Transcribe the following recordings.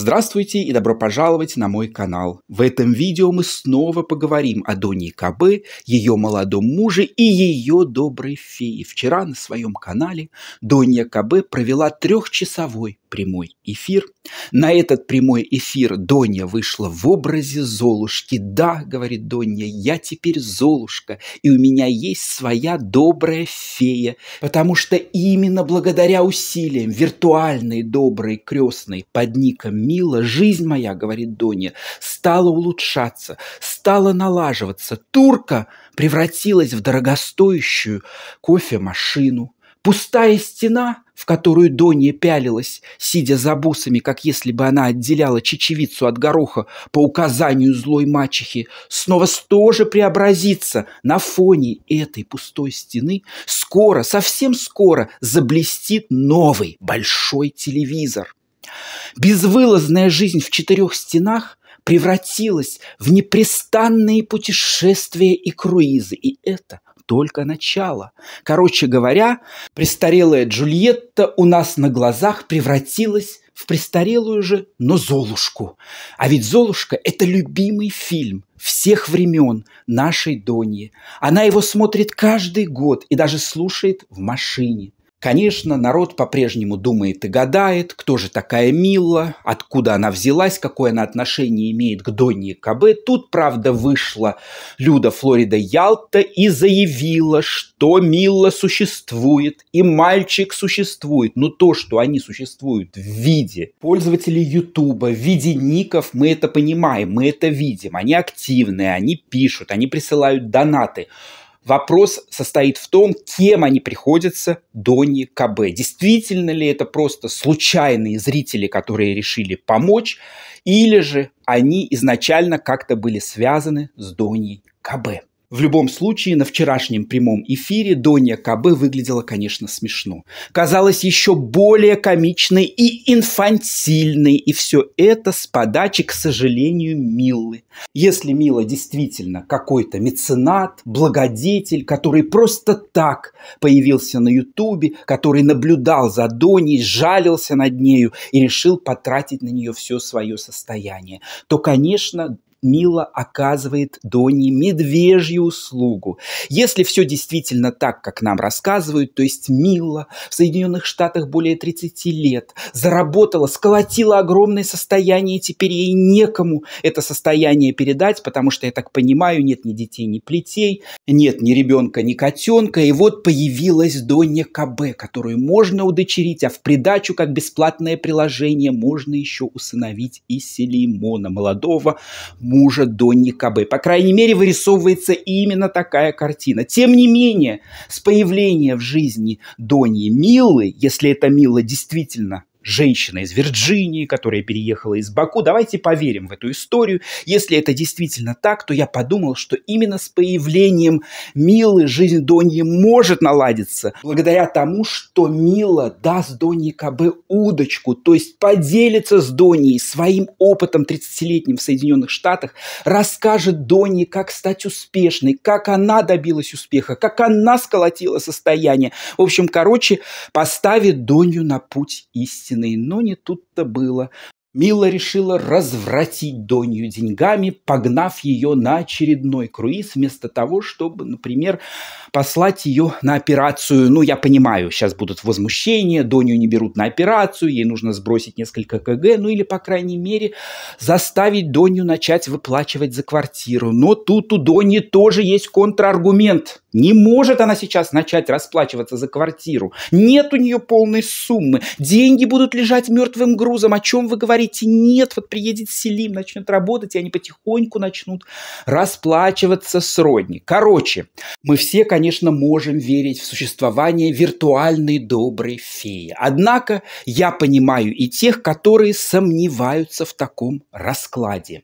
Здравствуйте и добро пожаловать на мой канал. В этом видео мы снова поговорим о Доне Кабе, ее молодом муже и ее доброй фее. Вчера на своем канале Донья Кабе провела трехчасовой прямой эфир. На этот прямой эфир Доня вышла в образе Золушки. Да, говорит Донья, я теперь Золушка, и у меня есть своя добрая фея, потому что именно благодаря усилиям виртуальной доброй крестной под ником Мила, жизнь моя, говорит Доня, стала улучшаться, стала налаживаться. Турка превратилась в дорогостоящую кофемашину. Пустая стена, в которую Донья пялилась, сидя за бусами, как если бы она отделяла чечевицу от гороха по указанию злой мачехи, снова тоже преобразится на фоне этой пустой стены. Скоро, совсем скоро заблестит новый большой телевизор. Безвылазная жизнь в четырех стенах превратилась в непрестанные путешествия и круизы. И это только начало. Короче говоря, престарелая Джульетта у нас на глазах превратилась в престарелую же, но Золушку. А ведь Золушка – это любимый фильм всех времен нашей Доньи. Она его смотрит каждый год и даже слушает в машине. Конечно, народ по-прежнему думает и гадает, кто же такая Мила, откуда она взялась, какое она отношение имеет к Донни КБ. Тут, правда, вышла Люда Флорида Ялта и заявила, что Мила существует и мальчик существует. Но то, что они существуют в виде пользователей Ютуба, в виде ников, мы это понимаем, мы это видим. Они активные, они пишут, они присылают донаты – Вопрос состоит в том, кем они приходятся Донни КБ. Действительно ли это просто случайные зрители, которые решили помочь, или же они изначально как-то были связаны с Донни КБ. В любом случае, на вчерашнем прямом эфире Донья КБ выглядела, конечно, смешно. Казалась еще более комичной и инфантильной, и все это с подачи, к сожалению, Милы. Если Мила действительно какой-то меценат, благодетель, который просто так появился на Ютубе, который наблюдал за Доней, жалился над нею и решил потратить на нее все свое состояние, то, конечно, Мила оказывает Доне медвежью услугу. Если все действительно так, как нам рассказывают, то есть Мила в Соединенных Штатах более 30 лет заработала, сколотила огромное состояние, и теперь ей некому это состояние передать, потому что, я так понимаю, нет ни детей, ни плетей, нет ни ребенка, ни котенка, и вот появилась Доня КБ, которую можно удочерить, а в придачу, как бесплатное приложение, можно еще усыновить и Селимона, молодого мужа Донни Кабе. По крайней мере, вырисовывается именно такая картина. Тем не менее, с появления в жизни Донни Милы, если эта Мила действительно женщина из Вирджинии, которая переехала из Баку. Давайте поверим в эту историю. Если это действительно так, то я подумал, что именно с появлением Милы жизнь Доньи может наладиться, благодаря тому, что Мила даст Донье Кабе удочку, то есть поделится с Доньей своим опытом 30-летним в Соединенных Штатах, расскажет Донье, как стать успешной, как она добилась успеха, как она сколотила состояние. В общем, короче, поставит Донью на путь истины найденной, но не тут-то было. Мила решила развратить Донью деньгами, погнав ее на очередной круиз, вместо того, чтобы, например, послать ее на операцию. Ну, я понимаю, сейчас будут возмущения, Донью не берут на операцию, ей нужно сбросить несколько кг, ну или, по крайней мере, заставить Донью начать выплачивать за квартиру. Но тут у Дони тоже есть контраргумент – не может она сейчас начать расплачиваться за квартиру. Нет у нее полной суммы. Деньги будут лежать мертвым грузом. О чем вы говорите? Нет, вот приедет Селим, начнет работать, и они потихоньку начнут расплачиваться с родни. Короче, мы все, конечно, можем верить в существование виртуальной доброй феи. Однако я понимаю и тех, которые сомневаются в таком раскладе.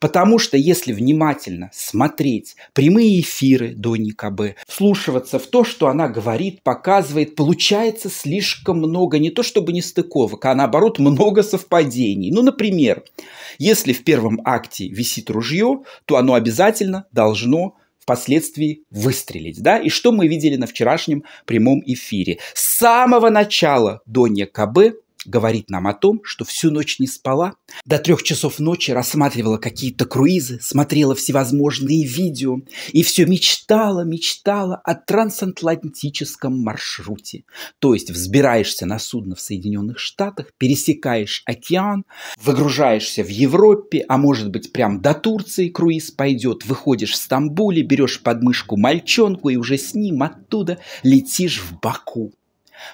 Потому что если внимательно смотреть прямые эфиры Донни Кабе, чтобы вслушиваться в то, что она говорит, показывает, получается слишком много, не то чтобы нестыковок, а наоборот много совпадений. Ну, например, если в первом акте висит ружье, то оно обязательно должно впоследствии выстрелить. Да? И что мы видели на вчерашнем прямом эфире. С самого начала Донья КБ говорит нам о том, что всю ночь не спала, до трех часов ночи рассматривала какие-то круизы, смотрела всевозможные видео и все мечтала, мечтала о трансатлантическом маршруте. То есть взбираешься на судно в Соединенных Штатах, пересекаешь океан, выгружаешься в Европе, а может быть прям до Турции круиз пойдет, выходишь в Стамбуле, берешь подмышку мальчонку и уже с ним оттуда летишь в Баку.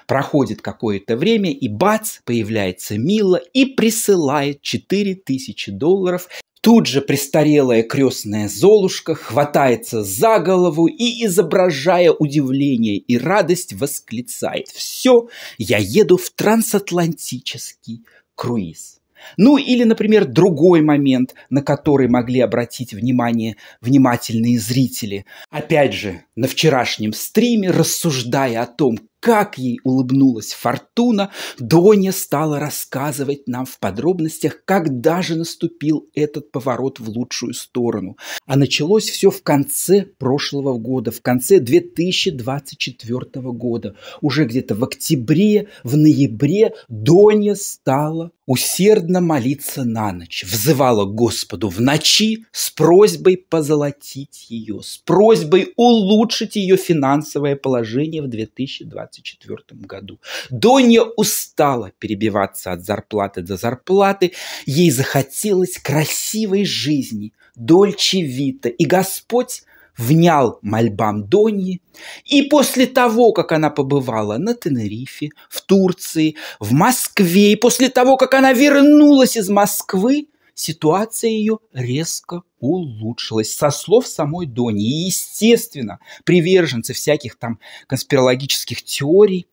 Проходит какое-то время, и бац, появляется Мила и присылает 4000 долларов. Тут же престарелая крестная Золушка хватается за голову и, изображая удивление и радость, восклицает «Все, я еду в трансатлантический круиз». Ну или, например, другой момент, на который могли обратить внимание внимательные зрители. Опять же, на вчерашнем стриме, рассуждая о том, как ей улыбнулась фортуна, Доня стала рассказывать нам в подробностях, как даже наступил этот поворот в лучшую сторону. А началось все в конце прошлого года, в конце 2024 года. Уже где-то в октябре, в ноябре Доня стала усердно молиться на ночь, взывала к Господу в ночи с просьбой позолотить ее, с просьбой улучшить ее финансовое положение в 2024 году. Донья устала перебиваться от зарплаты до зарплаты, ей захотелось красивой жизни, дольче вита, и Господь внял мольбам Доньи, и после того, как она побывала на Тенерифе, в Турции, в Москве, и после того, как она вернулась из Москвы, ситуация ее резко улучшилась. Со слов самой Дони, и, естественно, приверженцы всяких там конспирологических теорий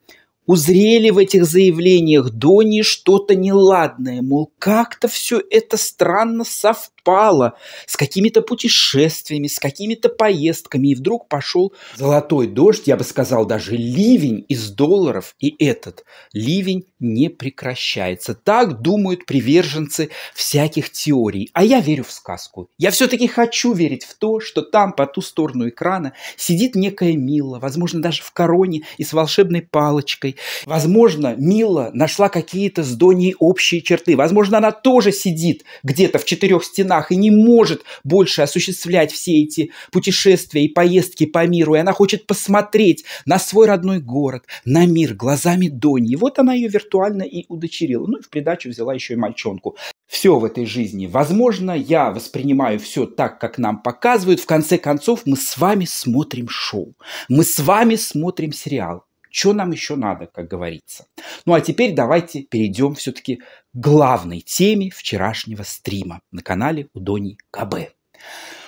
узрели в этих заявлениях Дони что-то неладное, мол, как-то все это странно совпало с какими-то путешествиями, с какими-то поездками, и вдруг пошел золотой дождь, я бы сказал, даже ливень из долларов, и этот ливень не прекращается. Так думают приверженцы всяких теорий. А я верю в сказку. Я все-таки хочу верить в то, что там, по ту сторону экрана, сидит некая Мила, возможно, даже в короне и с волшебной палочкой, Возможно, Мила нашла какие-то с Доней общие черты. Возможно, она тоже сидит где-то в четырех стенах и не может больше осуществлять все эти путешествия и поездки по миру. И она хочет посмотреть на свой родной город, на мир глазами Дони. И вот она ее виртуально и удочерила. Ну и в придачу взяла еще и мальчонку все в этой жизни возможно, я воспринимаю все так, как нам показывают. В конце концов, мы с вами смотрим шоу, мы с вами смотрим сериал. Что нам еще надо, как говорится? Ну а теперь давайте перейдем все-таки к главной теме вчерашнего стрима на канале у Дони КБ.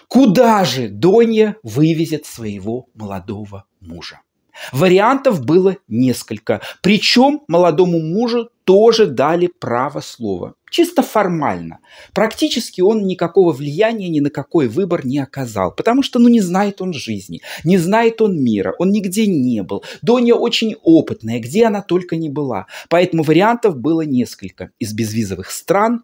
Куда же Донья вывезет своего молодого мужа? Вариантов было несколько. Причем молодому мужу тоже дали право слова. Чисто формально. Практически он никакого влияния ни на какой выбор не оказал. Потому что, ну, не знает он жизни, не знает он мира, он нигде не был. Донья очень опытная, где она только не была. Поэтому вариантов было несколько. Из безвизовых стран,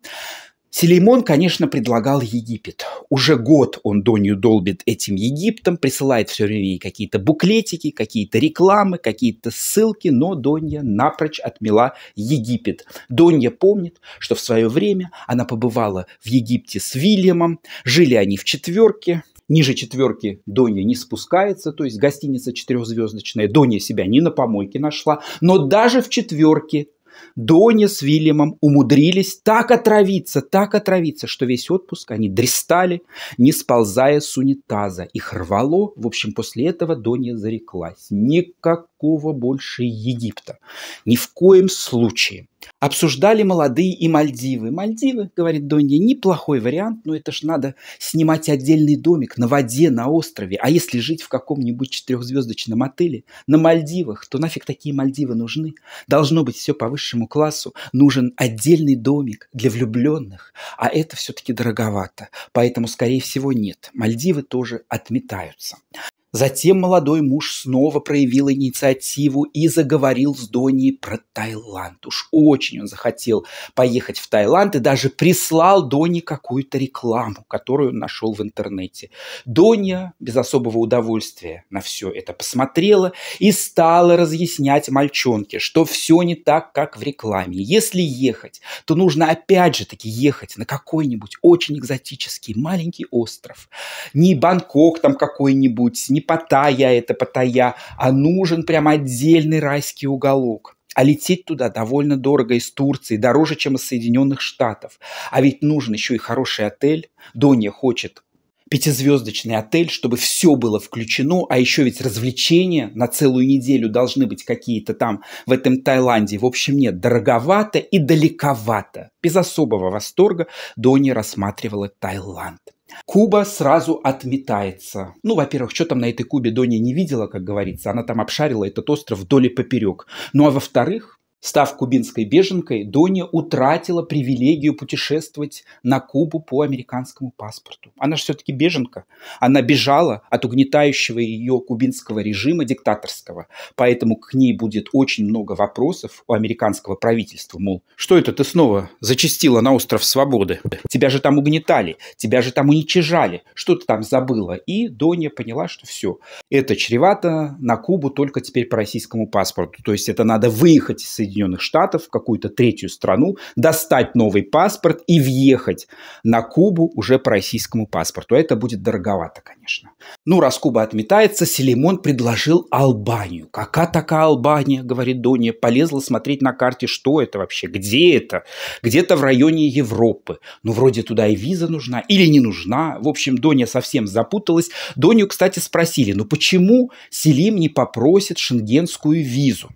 Селеймон, конечно, предлагал Египет. Уже год он Донью долбит этим Египтом, присылает все время какие-то буклетики, какие-то рекламы, какие-то ссылки, но Донья напрочь отмела Египет. Донья помнит, что в свое время она побывала в Египте с Вильямом, жили они в четверке, Ниже четверки Донья не спускается, то есть гостиница четырехзвездочная. Донья себя не на помойке нашла. Но даже в четверке Доня с Вильямом умудрились так отравиться, так отравиться, что весь отпуск они дристали, не сползая с унитаза. Их рвало. В общем, после этого Доня зареклась. Никакого больше Египта. Ни в коем случае. Обсуждали молодые и Мальдивы. Мальдивы, говорит Донья, неплохой вариант, но это ж надо снимать отдельный домик на воде, на острове. А если жить в каком-нибудь четырехзвездочном отеле на Мальдивах, то нафиг такие Мальдивы нужны? Должно быть все по высшему классу. Нужен отдельный домик для влюбленных. А это все-таки дороговато. Поэтому, скорее всего, нет. Мальдивы тоже отметаются. Затем молодой муж снова проявил инициативу и заговорил с Донни про Таиланд. Уж очень он захотел поехать в Таиланд и даже прислал Донни какую-то рекламу, которую он нашел в интернете. Доня без особого удовольствия на все это посмотрела и стала разъяснять мальчонке, что все не так, как в рекламе. Если ехать, то нужно опять же таки ехать на какой-нибудь очень экзотический маленький остров. Не Бангкок там какой-нибудь, не Паттайя это Паттайя, а нужен прям отдельный райский уголок. А лететь туда довольно дорого из Турции, дороже, чем из Соединенных Штатов. А ведь нужен еще и хороший отель. Донья хочет пятизвездочный отель, чтобы все было включено, а еще ведь развлечения на целую неделю должны быть какие-то там в этом Таиланде. В общем, нет, дороговато и далековато. Без особого восторга Дони рассматривала Таиланд. Куба сразу отметается. Ну, во-первых, что там на этой Кубе Доня не видела, как говорится. Она там обшарила этот остров вдоль и поперек. Ну, а во-вторых, Став кубинской беженкой, Доня утратила привилегию путешествовать на Кубу по американскому паспорту. Она же все-таки беженка. Она бежала от угнетающего ее кубинского режима диктаторского. Поэтому к ней будет очень много вопросов у американского правительства. Мол, что это ты снова зачистила на остров свободы? Тебя же там угнетали, тебя же там уничижали. Что ты там забыла? И Доня поняла, что все. Это чревато на Кубу только теперь по российскому паспорту. То есть это надо выехать из Соединенных Штатов в какую-то третью страну, достать новый паспорт и въехать на Кубу уже по российскому паспорту. Это будет дороговато, конечно. Ну, раз Куба отметается, Селимон предложил Албанию. Какая такая Албания, говорит Дония, полезла смотреть на карте, что это вообще, где это, где-то в районе Европы. Ну, вроде туда и виза нужна или не нужна. В общем, Доня совсем запуталась. Доню, кстати, спросили, ну почему Селим не попросит шенгенскую визу?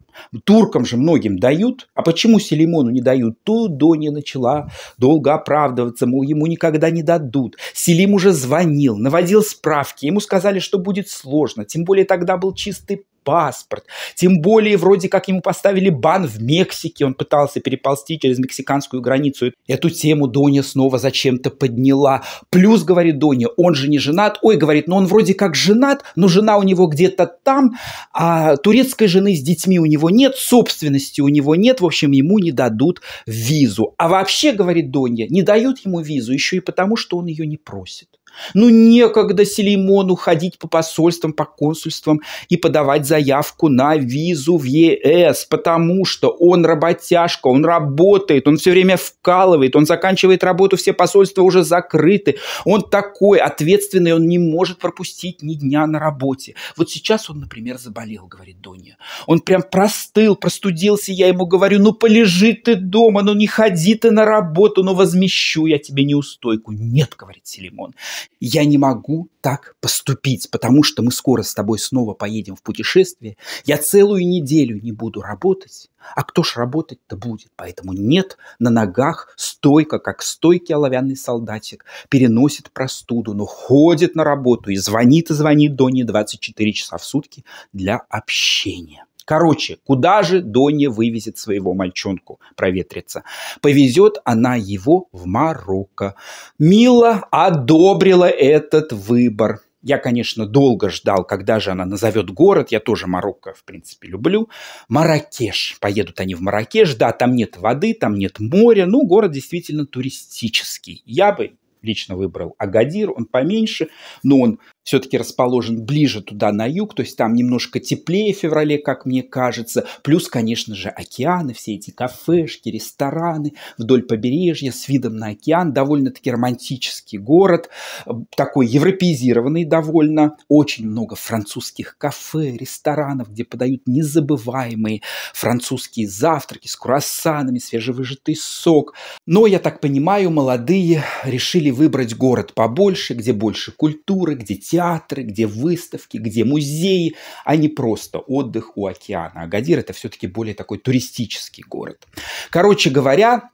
Туркам же многим дают. А почему Селимону не дают? То Доня начала долго оправдываться, мол, ему никогда не дадут. Селим уже звонил, наводил справки. Ему сказали, что будет сложно. Тем более тогда был чистый паспорт. Тем более, вроде как ему поставили бан в Мексике, он пытался переползти через мексиканскую границу. Эту тему Доня снова зачем-то подняла. Плюс, говорит Доня, он же не женат. Ой, говорит, но ну он вроде как женат, но жена у него где-то там, а турецкой жены с детьми у него нет, собственности у него нет, в общем, ему не дадут визу. А вообще, говорит Доня, не дают ему визу еще и потому, что он ее не просит. Ну, некогда Селимону ходить по посольствам, по консульствам и подавать заявку на визу в ЕС, потому что он работяжка, он работает, он все время вкалывает, он заканчивает работу, все посольства уже закрыты. Он такой ответственный, он не может пропустить ни дня на работе. Вот сейчас он, например, заболел, говорит Доня. Он прям простыл, простудился, я ему говорю, ну, полежи ты дома, ну, не ходи ты на работу, ну, возмещу я тебе неустойку. Нет, говорит Селимон, я не могу так поступить, потому что мы скоро с тобой снова поедем в путешествие, я целую неделю не буду работать, а кто ж работать-то будет? Поэтому нет, на ногах стойко, как стойкий оловянный солдатик, переносит простуду, но ходит на работу и звонит и звонит до не 24 часа в сутки для общения. Короче, куда же Доня вывезет своего мальчонку проветриться? Повезет она его в Марокко. Мила одобрила этот выбор. Я, конечно, долго ждал, когда же она назовет город. Я тоже Марокко, в принципе, люблю. Маракеш. Поедут они в Маракеш. Да, там нет воды, там нет моря. Ну, город действительно туристический. Я бы лично выбрал Агадир, он поменьше, но он все-таки расположен ближе туда, на юг, то есть там немножко теплее в феврале, как мне кажется, плюс, конечно же, океаны, все эти кафешки, рестораны вдоль побережья с видом на океан, довольно-таки романтический город, такой европеизированный довольно, очень много французских кафе, ресторанов, где подают незабываемые французские завтраки с круассанами, свежевыжатый сок, но, я так понимаю, молодые решили выбрать город побольше, где больше культуры, где театры, где выставки, где музеи, а не просто отдых у океана. Агадир – это все-таки более такой туристический город. Короче говоря,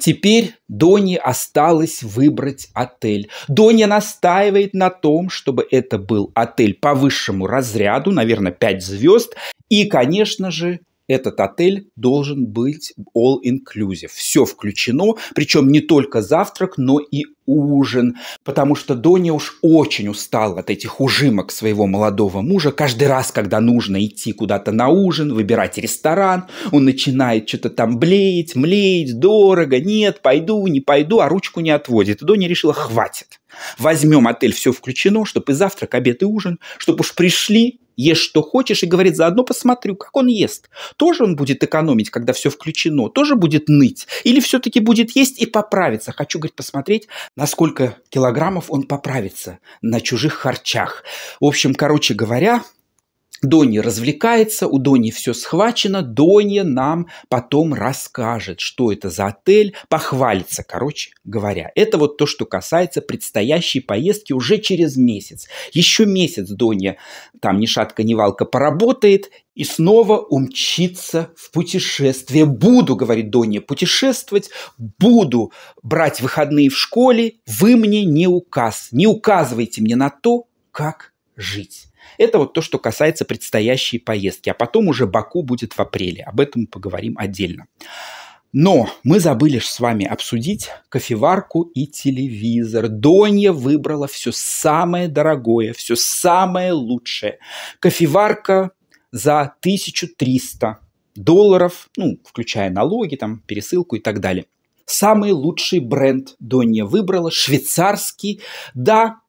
Теперь Доне осталось выбрать отель. Доня настаивает на том, чтобы это был отель по высшему разряду, наверное, 5 звезд, и, конечно же, этот отель должен быть all-inclusive. Все включено, причем не только завтрак, но и ужин, потому что Доня уж очень устала от этих ужимок своего молодого мужа. Каждый раз, когда нужно идти куда-то на ужин, выбирать ресторан, он начинает что-то там блеять, млеять, дорого, нет, пойду, не пойду, а ручку не отводит. И Доня решила, хватит. Возьмем отель, все включено, чтобы и завтрак, обед и ужин, чтобы уж пришли, ешь что хочешь и говорит, заодно посмотрю, как он ест. Тоже он будет экономить, когда все включено, тоже будет ныть. Или все-таки будет есть и поправиться. Хочу, говорит, посмотреть, на сколько килограммов он поправится на чужих харчах. В общем, короче говоря, Дони развлекается, у Дони все схвачено, Дони нам потом расскажет, что это за отель, похвалится, короче говоря. Это вот то, что касается предстоящей поездки уже через месяц. Еще месяц Дони там ни шатка, ни валка поработает и снова умчится в путешествие. Буду, говорит Донья, путешествовать, буду брать выходные в школе, вы мне не указ, не указывайте мне на то, как жить. Это вот то, что касается предстоящей поездки. А потом уже Баку будет в апреле. Об этом мы поговорим отдельно. Но мы забыли с вами обсудить кофеварку и телевизор. Донья выбрала все самое дорогое, все самое лучшее. Кофеварка за 1300 долларов, ну, включая налоги, там, пересылку и так далее. Самый лучший бренд Донья выбрала, швейцарский. Да,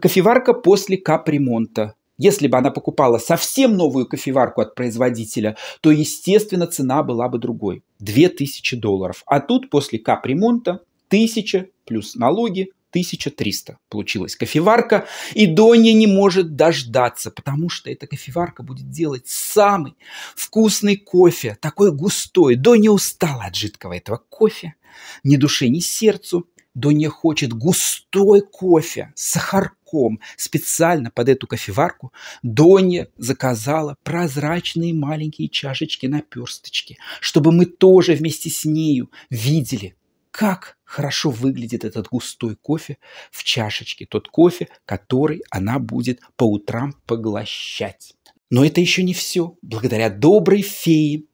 кофеварка после капремонта. Если бы она покупала совсем новую кофеварку от производителя, то, естественно, цена была бы другой – 2000 долларов. А тут после капремонта 1000 плюс налоги 1300 получилась кофеварка, и Доня не может дождаться, потому что эта кофеварка будет делать самый вкусный кофе, такой густой. Доня устала от жидкого этого кофе, ни душе, ни сердцу. Доня хочет густой кофе с сахар молоком. Специально под эту кофеварку Доня заказала прозрачные маленькие чашечки-наперсточки, на чтобы мы тоже вместе с нею видели, как хорошо выглядит этот густой кофе в чашечке, тот кофе, который она будет по утрам поглощать. Но это еще не все. Благодаря доброй фее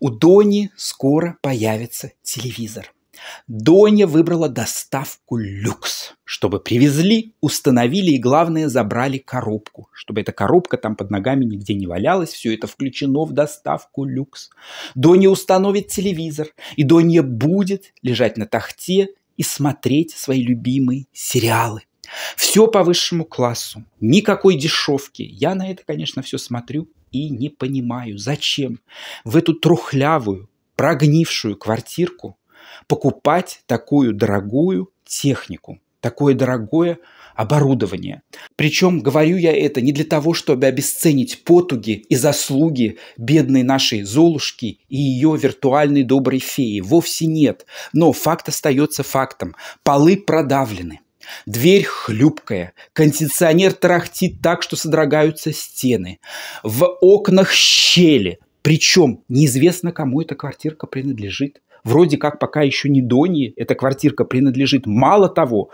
у Дони скоро появится телевизор. Доня выбрала доставку люкс, чтобы привезли, установили и, главное, забрали коробку, чтобы эта коробка там под ногами нигде не валялась, все это включено в доставку люкс. Доня установит телевизор, и Доня будет лежать на тахте и смотреть свои любимые сериалы. Все по высшему классу, никакой дешевки. Я на это, конечно, все смотрю и не понимаю, зачем в эту трухлявую, прогнившую квартирку покупать такую дорогую технику, такое дорогое оборудование. Причем говорю я это не для того, чтобы обесценить потуги и заслуги бедной нашей Золушки и ее виртуальной доброй феи. Вовсе нет. Но факт остается фактом. Полы продавлены. Дверь хлюпкая, кондиционер тарахтит так, что содрогаются стены. В окнах щели, причем неизвестно, кому эта квартирка принадлежит вроде как пока еще не Доне эта квартирка принадлежит. Мало того,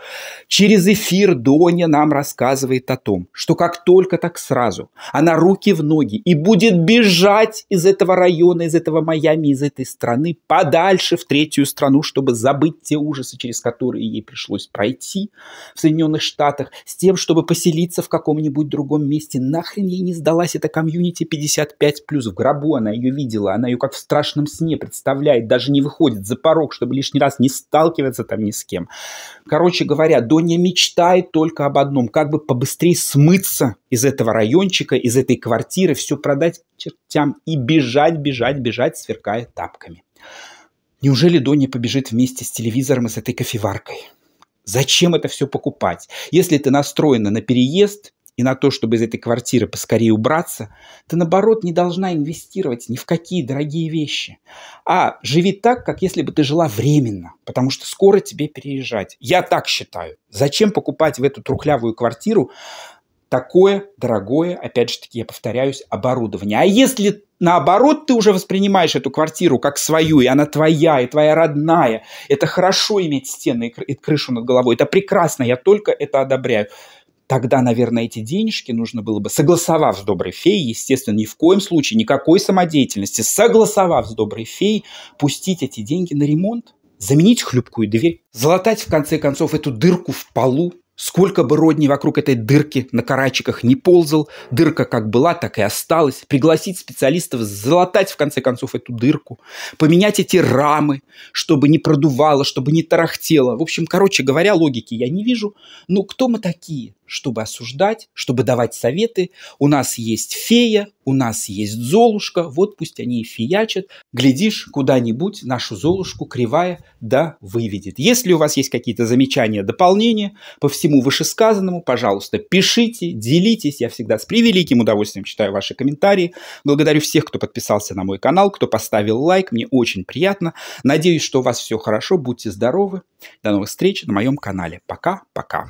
через эфир Доня нам рассказывает о том, что как только так сразу она руки в ноги и будет бежать из этого района, из этого Майами, из этой страны подальше в третью страну, чтобы забыть те ужасы, через которые ей пришлось пройти в Соединенных Штатах, с тем, чтобы поселиться в каком-нибудь другом месте. Нахрен ей не сдалась эта комьюнити 55+. В гробу она ее видела, она ее как в страшном сне представляет, даже не выходит выходит за порог, чтобы лишний раз не сталкиваться там ни с кем. Короче говоря, Доня мечтает только об одном, как бы побыстрее смыться из этого райончика, из этой квартиры, все продать чертям и бежать, бежать, бежать, сверкая тапками. Неужели Доня побежит вместе с телевизором и с этой кофеваркой? Зачем это все покупать? Если ты настроена на переезд, и на то, чтобы из этой квартиры поскорее убраться, ты, наоборот, не должна инвестировать ни в какие дорогие вещи. А живи так, как если бы ты жила временно, потому что скоро тебе переезжать. Я так считаю. Зачем покупать в эту трухлявую квартиру такое дорогое, опять же таки, я повторяюсь, оборудование. А если наоборот ты уже воспринимаешь эту квартиру как свою, и она твоя, и твоя родная, это хорошо иметь стены и крышу над головой, это прекрасно, я только это одобряю. Тогда, наверное, эти денежки нужно было бы, согласовав с доброй феей, естественно, ни в коем случае, никакой самодеятельности, согласовав с доброй феей, пустить эти деньги на ремонт, заменить хлюпкую дверь, залатать, в конце концов, эту дырку в полу, Сколько бы Родни вокруг этой дырки на карачиках не ползал, дырка как была, так и осталась. Пригласить специалистов залатать, в конце концов, эту дырку. Поменять эти рамы, чтобы не продувало, чтобы не тарахтело. В общем, короче говоря, логики я не вижу. Но ну, кто мы такие, чтобы осуждать, чтобы давать советы? У нас есть фея, у нас есть Золушка. Вот пусть они и фиячат. Глядишь, куда-нибудь нашу Золушку кривая да выведет. Если у вас есть какие-то замечания, дополнения по всему всему вышесказанному, пожалуйста, пишите, делитесь. Я всегда с превеликим удовольствием читаю ваши комментарии. Благодарю всех, кто подписался на мой канал, кто поставил лайк. Мне очень приятно. Надеюсь, что у вас все хорошо. Будьте здоровы. До новых встреч на моем канале. Пока-пока.